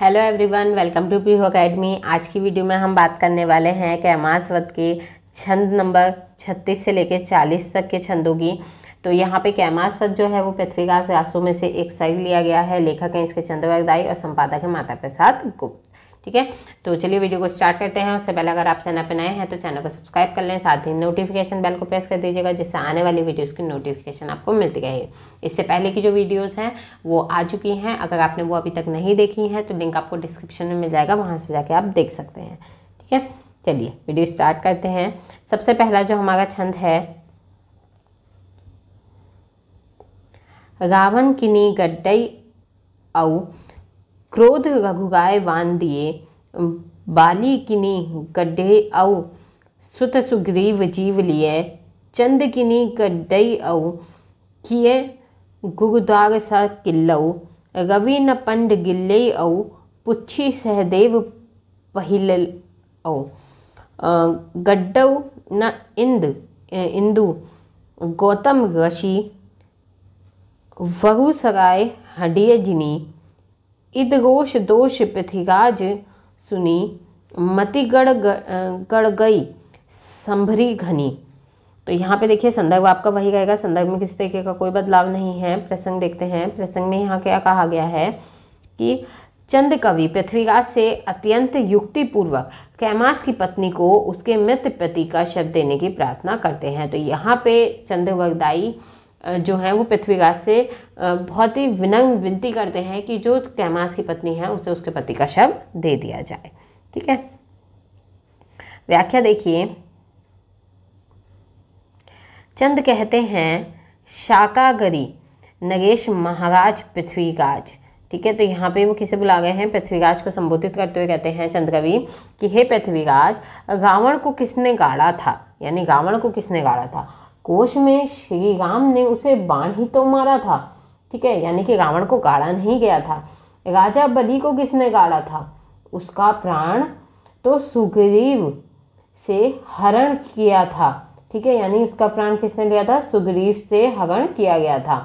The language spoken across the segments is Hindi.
hello everyone welcome to P academy आज की वीडियो में हम बात करने वाले हैं कैमाज वध के छंद नंबर 36 से लेकर 40 तक के छंदों की तो यहाँ पे कैमास वद जो है वो पृथ्वीकाश व्यासों में से एक साइड लिया गया है लेखक हैं इसके चंद्रवरदाई और संपादक हैं माता प्रसाद गुप्त ठीक है तो चलिए वीडियो को स्टार्ट करते हैं उससे पहले अगर आप चैनल पर नए हैं तो चैनल को सब्सक्राइब कर लें साथ ही नोटिफिकेशन बेल को प्रेस कर दीजिएगा जिससे आने वाली वीडियोज़ की नोटिफिकेशन आपको मिलती रहेगी इससे पहले की जो वीडियोज़ हैं वो आ चुकी हैं अगर आपने वो अभी तक नहीं देखी है तो लिंक आपको डिस्क्रिप्शन में मिल जाएगा वहाँ से जाके आप देख सकते हैं ठीक है चलिए वीडियो स्टार्ट करते हैं सबसे पहला जो हमारा छंद है रावण किनी गड्डई औ क्रोध घुगाए वान दिए बाली किनी गड्ढे औ सुत सुग्रीव जीव लिए चंद किनी गड्ढई औ किए गुगदाग सा किल्लौ रवि न पंड गिल्ले औ पुच्छी सहदेव पहिल औ गड्डऊ न इंद इंदु गौतम ऋषि वगु सगाए हडिय जिनी इदोष दोष पृथ्वीराज सुनी मति गड़ गड़ गई संभरी घनी तो यहाँ पे देखिए संदर्भ आपका वही रहेगा संदर्भ में किसी तरीके का कोई बदलाव नहीं है प्रसंग देखते हैं प्रसंग में यहाँ क्या कहा गया है कि चंद कवि पृथ्वीराज से अत्यंत युक्तिपूर्वक कैमास की पत्नी को उसके मृत पति का शब्द देने की प्रार्थना करते हैं तो यहाँ पे चंद्रवरदाई जो है वो पृथ्वीराज से बहुत ही विनम्र विनती करते हैं कि जो कैमास की पत्नी है उसे उसके पति का शव दे दिया जाए ठीक है व्याख्या देखिए चंद कहते हैं शाकागरी नगेश महाराज पृथ्वीराज ठीक है तो यहाँ पे वो किसे बुला गए हैं पृथ्वीराज को संबोधित करते हुए कहते हैं चंद्रकवि कि हे पृथ्वीराज रावण को किसने गाड़ा था यानी रावण को किसने गाड़ा था कोश में श्री राम ने उसे बाण ही तो मारा था ठीक है यानी कि रावण को गाड़ा नहीं गया था राजा बलि को किसने गाड़ा था उसका प्राण तो सुग्रीव से हरण किया था ठीक है यानी उसका प्राण किसने लिया था सुग्रीव से हरण किया गया था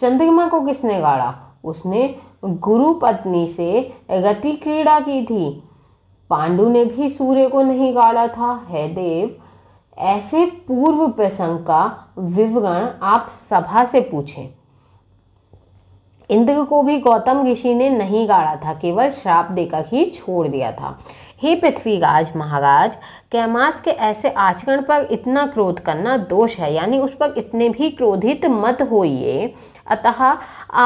चंद्रमा को किसने गाड़ा उसने गुरु पत्नी से गति क्रीड़ा की थी पांडु ने भी सूर्य को नहीं गाड़ा था है देव ऐसे पूर्व प्रसंग का विवरण आप सभा से पूछें इंद्र को भी गौतम ऋषि ने नहीं गाड़ा था केवल श्राप देकर ही छोड़ दिया था हे पृथ्वीराज महाराज कैमास के ऐसे आचरण पर इतना क्रोध करना दोष है यानी उस पर इतने भी क्रोधित मत होइए अतः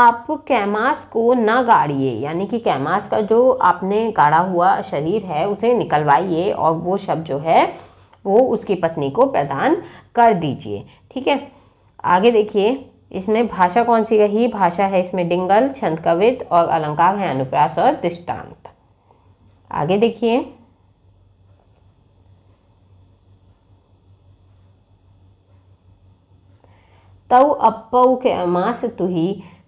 आप कैमास को ना गाड़िए यानी कि कैमास का जो आपने गाड़ा हुआ शरीर है उसे निकलवाइए और वो शब्द जो है वो उसकी पत्नी को प्रदान कर दीजिए ठीक है आगे देखिए इसमें भाषा कौन सी रही भाषा है इसमें डिंगल छंद कवित और अलंकार है अनुप्रास और दृष्टांत आगे देखिए तव अपऊ के अमास तुहि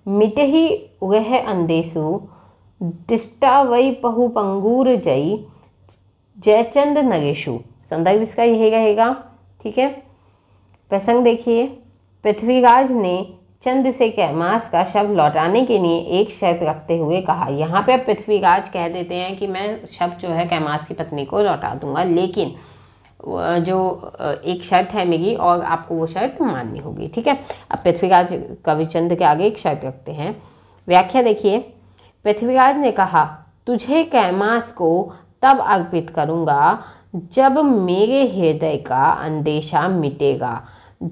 मिटहि वह अंदेशु दिष्टा वै पहु पंगूर जई जयचंद नगेशु संदर्भ इसका यही रहेगा ठीक है प्रसंग देखिए पृथ्वीराज ने चंद से कैमास का शव लौटाने के लिए एक शर्त रखते हुए कहा यहाँ पे पृथ्वीराज कह देते हैं कि मैं शव जो है कैमास की पत्नी को लौटा दूंगा लेकिन जो एक शर्त है मेरी और आपको वो शर्त माननी होगी ठीक है अब पृथ्वीराज कविचंद के आगे एक शर्त रखते हैं व्याख्या देखिए पृथ्वीराज ने कहा तुझे कैमास को तब अर्पित करूँगा जब मेरे हृदय का अंदेशा मिटेगा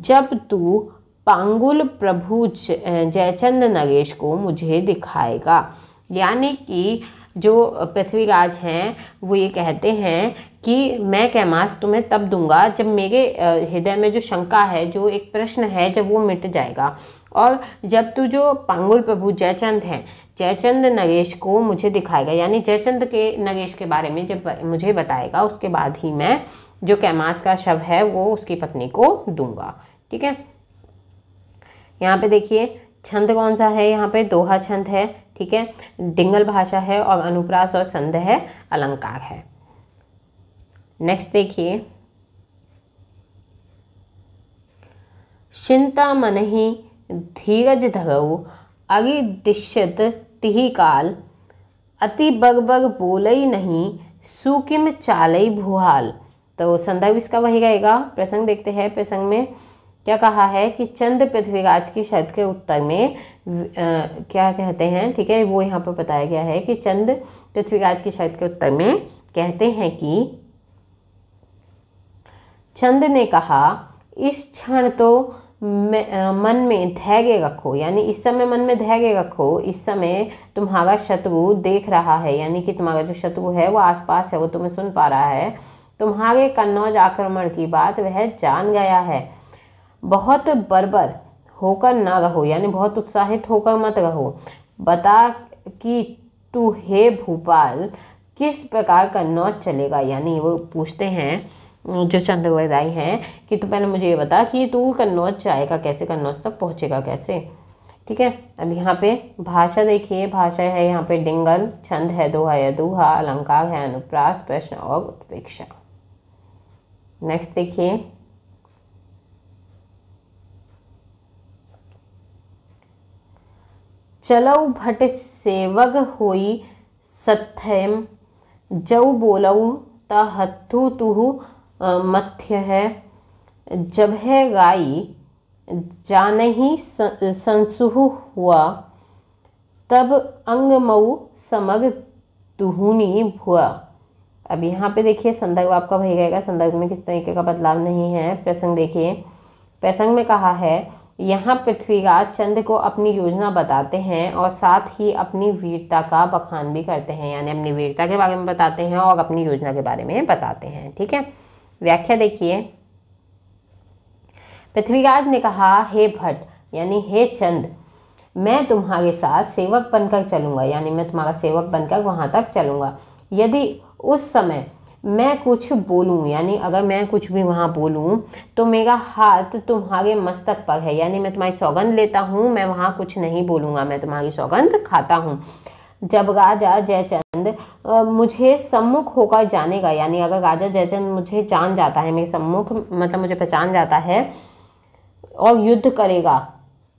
जब तू पांगुल प्रभु जयचंद नरेश को मुझे दिखाएगा यानी कि जो पृथ्वीराज हैं वो ये कहते हैं कि मैं कैमास तुम्हें तब दूंगा जब मेरे हृदय में जो शंका है जो एक प्रश्न है जब वो मिट जाएगा और जब तू जो पांगुल प्रभु जयचंद हैं जयचंद नगेश को मुझे दिखाएगा यानी जयचंद के नगेश के बारे में जब मुझे बताएगा उसके बाद ही मैं जो कैमास का शव है वो उसकी पत्नी को दूंगा ठीक है यहाँ पे देखिए छंद कौन सा है यहाँ पे दोहा छंद है ठीक है डिंगल भाषा है और अनुप्रास और संध है अलंकार है नेक्स्ट देखिए चिंता मन ही धीरज धगऊ अगिदिश्यत तिहि काल अति बग बोलई नहीं सुकिम चालई भुहाल तो संदर्भ इसका वही रहेगा प्रसंग देखते हैं प्रसंग में क्या कहा है कि चंद पृथ्वीराज की शर्त के उत्तर में आ, क्या कहते हैं ठीक है वो यहाँ पर बताया गया है कि चंद पृथ्वीराज की शर्त के उत्तर में कहते हैं कि चंद ने कहा इस क्षण तो मन में धैर्य रखो यानी इस समय मन में धैर्य रखो इस समय तुम्हारा शत्रु देख रहा है यानी कि तुम्हारा जो शत्रु है वो आसपास है वो तुम्हें सुन पा रहा है तुम्हारे कन्नौज आक्रमण की बात वह जान गया है बहुत बर्बर होकर ना रहो यानी बहुत उत्साहित होकर मत रहो बता कि तू हे भोपाल किस प्रकार कन्नौज चलेगा यानी वो पूछते हैं जो चंदवई राय हैं कि तू पहले मुझे ये बता कि तू कन्नौज जाएगा कैसे कन्नौज तक पहुँचेगा कैसे ठीक है अब यहाँ पे भाषा देखिए भाषा है यहाँ पे डिंगल छंद है दोहा या दोहा अलंकार है अनुप्रास प्रश्न और उत्पेक्षा नेक्स्ट देखिए चलऊ भट सेवक होई सत्यम जऊ बोलऊ तहत्थु तुहु मध्य है जब है गाई जान ही संसुह हुआ तब अंगमऊ समग दुहुनी हुआ अब यहाँ पे देखिए संदर्भ आपका वही रहेगा संदर्भ में किस तरीके का बदलाव नहीं है प्रसंग देखिए प्रसंग में कहा है यहाँ पृथ्वीराज चंद को अपनी योजना बताते हैं और साथ ही अपनी वीरता का बखान भी करते हैं यानी अपनी वीरता के बारे में बताते हैं और अपनी योजना के बारे में बताते हैं ठीक है व्याख्या देखिए पृथ्वीराज ने कहा हे भट्ट यानी हे चंद मैं तुम्हारे साथ सेवक बनकर चलूंगा यानी मैं तुम्हारा सेवक बनकर वहां तक चलूंगा यदि उस समय मैं कुछ बोलूं यानी अगर मैं कुछ भी वहाँ बोलूं तो मेरा हाथ तुम्हारे मस्तक पर है यानी मैं तुम्हारी सौगंध लेता हूँ मैं वहां कुछ नहीं बोलूंगा मैं तुम्हारी सौगंध खाता हूँ जब राजा जयचंद मुझे सम्मुख होकर जानेगा यानी अगर राजा जयचंद मुझे जान जाता है मेरे सम्मुख मतलब मुझे पहचान जाता है और युद्ध करेगा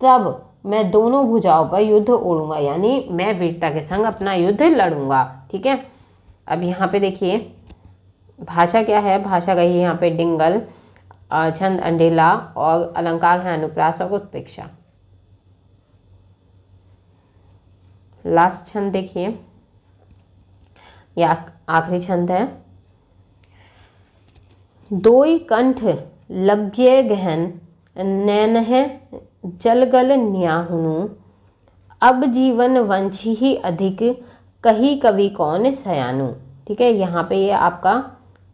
तब मैं दोनों भुजाओं पर युद्ध ओढ़ूंगा यानी मैं वीरता के संग अपना युद्ध लड़ूंगा ठीक है अब यहाँ पे देखिए भाषा क्या है भाषा कही यहाँ पे डिंगल छंद अंडेला और अलंकार है अनुप्रास और उत्पेक्षा लास्ट छंद देखिए या आखिरी छंद है दोई कंठ लग्ञ गहन नैन है जलगल न्याहनु अब जीवन वंश ही अधिक कही कवि कौन सयानु ठीक है यहाँ पे ये आपका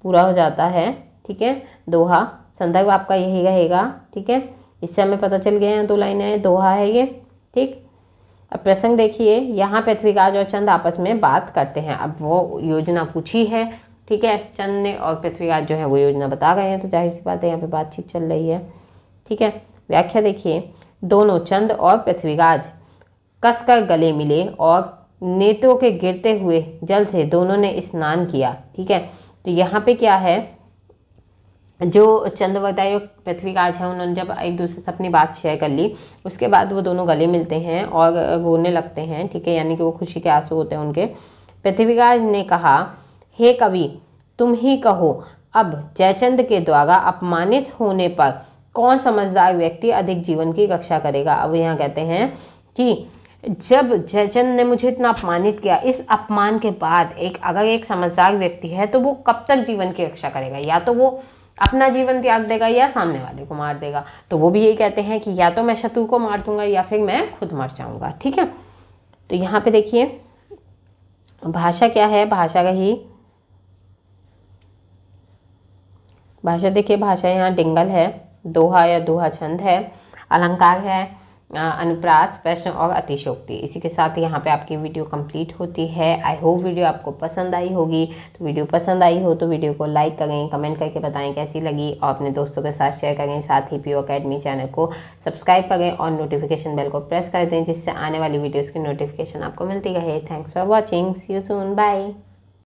पूरा हो जाता है ठीक है दोहा संदर्भ आपका यही रहेगा ठीक है इससे हमें पता चल गया है दो लाइनें दोहा है ये ठीक अब प्रसंग देखिए यहाँ पृथ्वीराज और चंद आपस में बात करते हैं अब वो योजना पूछी है ठीक है चंद ने और पृथ्वीराज जो है वो योजना बता रहे हैं तो जाहिर सी बात है यहाँ पे बातचीत चल रही है ठीक है व्याख्या देखिए दोनों चंद और पृथ्वीराज कसकर गले मिले और नेत्रों के गिरते हुए जल से दोनों ने स्नान किया ठीक है तो यहाँ पे क्या है जो चंद्रवदाय और पृथ्वीराज हैं उन्होंने जब एक दूसरे से अपनी बात शेयर कर ली उसके बाद वो दोनों गले मिलते हैं और रोने लगते हैं ठीक है यानी कि वो खुशी के आंसू होते हैं उनके पृथ्वीराज ने कहा हे कवि तुम ही कहो अब जयचंद के द्वारा अपमानित होने पर कौन समझदार व्यक्ति अधिक जीवन की रक्षा करेगा अब यहाँ कहते हैं कि जब जयचंद ने मुझे इतना अपमानित किया इस अपमान के बाद एक अगर एक समझदार व्यक्ति है तो वो कब तक जीवन की रक्षा करेगा या तो वो अपना जीवन त्याग देगा या सामने वाले को मार देगा तो वो भी ये कहते हैं कि या तो मैं शत्रु को मार दूंगा या फिर मैं खुद मर जाऊंगा ठीक है तो यहाँ पे देखिए भाषा क्या है भाषा का ही भाषा देखिए भाषा यहाँ डिंगल है दोहा या दोहा छंद है अलंकार है अनुप्रास प्रश्न और अतिशोक्ति इसी के साथ यहाँ पे आपकी वीडियो कंप्लीट होती है आई होप वीडियो आपको पसंद आई होगी तो वीडियो पसंद आई हो तो वीडियो को लाइक करें कमेंट करके बताएं कैसी लगी और अपने दोस्तों के साथ शेयर करें साथ ही पी अकेडमी चैनल को सब्सक्राइब करें और नोटिफिकेशन बेल को प्रेस कर दें जिससे आने वाली वीडियोज़ की नोटिफिकेशन आपको मिलती रहे thanks for watching see you soon bye